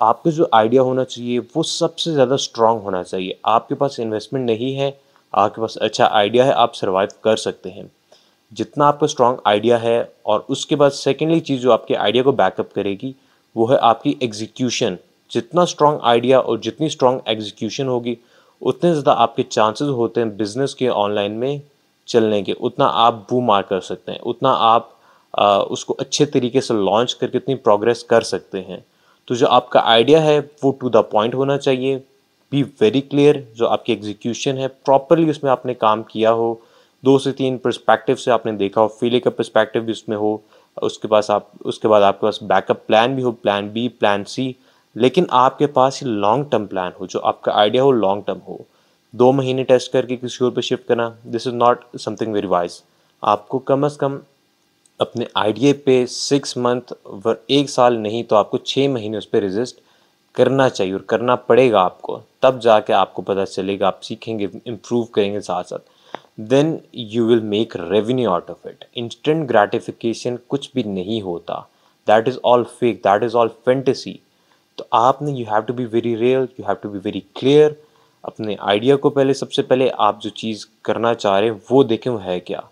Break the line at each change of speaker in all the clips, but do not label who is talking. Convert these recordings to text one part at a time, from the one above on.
आपका जो आइडिया होना चाहिए वो सबसे ज़्यादा स्ट्रांग होना चाहिए आपके पास इन्वेस्टमेंट नहीं है आपके पास अच्छा आइडिया है आप सर्वाइव कर सकते हैं जितना आपका स्ट्रांग आइडिया है और उसके बाद सेकेंडली चीज़ जो आपके आइडिया को बैकअप करेगी वो है आपकी एग्जीक्यूशन जितना स्ट्रांग आइडिया और जितनी स्ट्रांग एग्जीक्यूशन होगी उतने ज़्यादा आपके चांसेस होते हैं बिजनेस के ऑनलाइन में चलने के उतना आप बू मार कर सकते हैं उतना आप आ, उसको अच्छे तरीके से लॉन्च करके इतनी प्रोग्रेस कर सकते हैं तो जो आपका आइडिया है वो टू द पॉइंट होना चाहिए बी वेरी क्लियर जो आपकी एग्जीक्यूशन है प्रॉपरली उसमें आपने काम किया हो दो से तीन परस्पेक्टिव से आपने देखा हो फीले का परस्पेक्टिव भी उसमें हो उसके पास आप उसके बाद आपके पास बैकअप प्लान भी हो प्लान बी प्लान सी लेकिन आपके पास ये लॉन्ग टर्म प्लान हो जो आपका आइडिया हो लॉन्ग टर्म हो दो महीने टेस्ट करके किसी और पे शिफ्ट करना this is not something very wise आपको कम अज़ कम अपने आइडिया पे सिक्स मंथ व एक साल नहीं तो आपको छः महीने उस पर रजिस्ट करना चाहिए और करना पड़ेगा आपको तब जाके आपको पता चलेगा आप सीखेंगे इम्प्रूव करेंगे साथ साथ then you will make revenue out of it instant gratification कुछ भी नहीं होता that is all fake that is all fantasy तो आपने you have to be very real you have to be very clear अपने आइडिया को पहले सबसे पहले आप जो चीज़ करना चाह रहे हैं वो देखें वो है क्या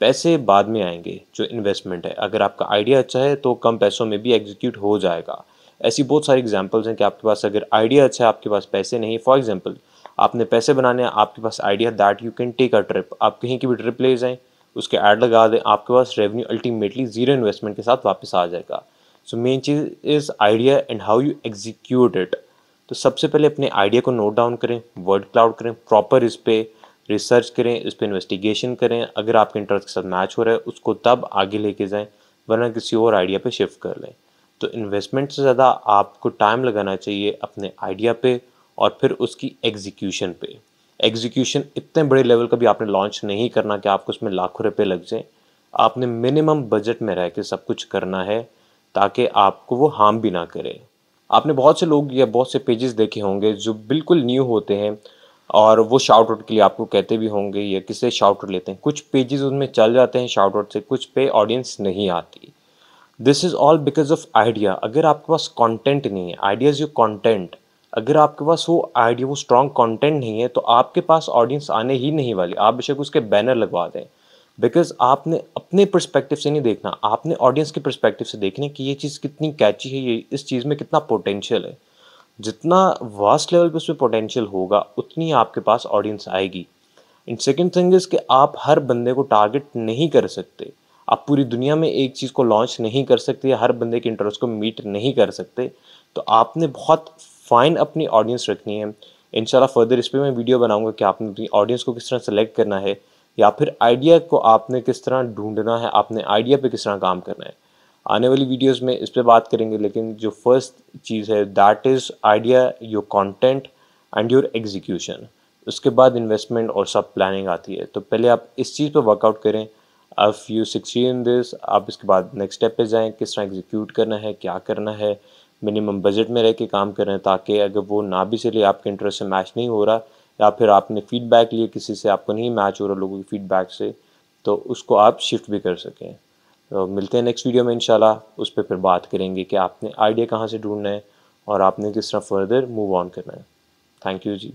पैसे बाद में आएंगे जो इन्वेस्टमेंट है अगर आपका आइडिया अच्छा है तो कम पैसों में भी एग्जीक्यूट हो जाएगा ऐसी बहुत सारी एग्जाम्पल्स हैं कि आपके पास अगर आइडिया अच्छा है आपके पास पैसे नहीं फॉर एग्जाम्पल आपने पैसे बनाने हैं आपके पास idea that you can take a trip आप कहीं की भी ट्रिप ले जाएँ उसके ऐड लगा दें आपके पास रेवेन्यू अल्टीमेटली ज़ीरो इन्वेस्टमेंट के साथ वापस आ जाएगा सो मेन चीज़ is idea and how you execute it तो सबसे पहले अपने आइडिया को नोट डाउन करें वर्ड क्लाउड करें प्रॉपर इस पर रिसर्च करें इस पर इन्वेस्टिगेशन करें अगर आपके इंटरेस्ट के साथ मैच हो रहा है उसको तब आगे लेके जाएं वरना किसी और आइडिया पे शिफ्ट कर लें तो इन्वेस्टमेंट से ज़्यादा आपको टाइम लगाना चाहिए अपने आइडिया पे और फिर उसकी एग्जीक्यूशन पे एग्जीक्यूशन इतने बड़े लेवल का भी आपने लॉन्च नहीं करना कि आपको उसमें लाखों रुपये लग जाएँ आपने मिनिमम बजट में रह के सब कुछ करना है ताकि आपको वो हार्म भी ना करे आपने बहुत से लोग या बहुत से पेजेस देखे होंगे जो बिल्कुल न्यू होते हैं और वो शार्ट आउट के लिए आपको कहते भी होंगे या किसे शार्ट आउट लेते हैं कुछ पेजेस उनमें चल जाते हैं शार्ट आउट से कुछ पे ऑडियंस नहीं आती this is all because of idea अगर आपके पास कॉन्टेंट नहीं है आइडिया इज़ योर कॉन्टेंट अगर आपके पास वो आइडिया वो स्ट्रॉन्ग कॉन्टेंट नहीं है तो आपके पास ऑडियंस आने ही नहीं वाली आप बेशक उसके बैनर लगवा दें बिकॉज आपने अपने परस्पेक्टिव से नहीं देखना आपने ऑडियंस के परस्पेक्टिव से देखना कि ये चीज़ कितनी कैची है ये इस चीज़ में कितना पोटेंशियल है जितना वास्ट लेवल पे उसमें पोटेंशियल होगा उतनी आपके पास ऑडियंस आएगी एंड सेकेंड थिंग इज़ कि आप हर बंदे को टारगेट नहीं कर सकते आप पूरी दुनिया में एक चीज़ को लॉन्च नहीं कर सकते या हर बंदे के इंटरेस्ट को मीट नहीं कर सकते तो आपने बहुत फाइन अपनी ऑडियंस रखनी है इन फर्दर इस पर मैं वीडियो बनाऊंगा कि आपने अपनी ऑडियंस को किस तरह सेलेक्ट करना है या फिर आइडिया को आपने किस तरह ढूंढना है आपने आइडिया पे किस तरह काम करना है आने वाली वीडियोस में इस पर बात करेंगे लेकिन जो फर्स्ट चीज़ है that is idea your content and your execution उसके बाद इन्वेस्टमेंट और सब प्लानिंग आती है तो पहले आप इस चीज़ पर वर्कआउट करें if you succeed in this आप इसके बाद नेक्स्ट स्टेप पे जाएं किस तरह एग्जीक्यूट करना है क्या करना है मिनिमम बजट में रह के काम करें ताकि अगर वो ना भी चले आपके इंटरेस्ट से मैच नहीं हो रहा या फिर आपने फीडबैक लिए किसी से आपको नहीं मैच हो रहा लोगों की फीडबैक से तो उसको आप शिफ्ट भी कर सकें मिलते हैं नेक्स्ट वीडियो में इंशाल्लाह उस पर फिर बात करेंगे कि आपने आइडिया कहाँ से ढूंढना है और आपने किस तरह फर्दर मूव ऑन करना है थैंक यू जी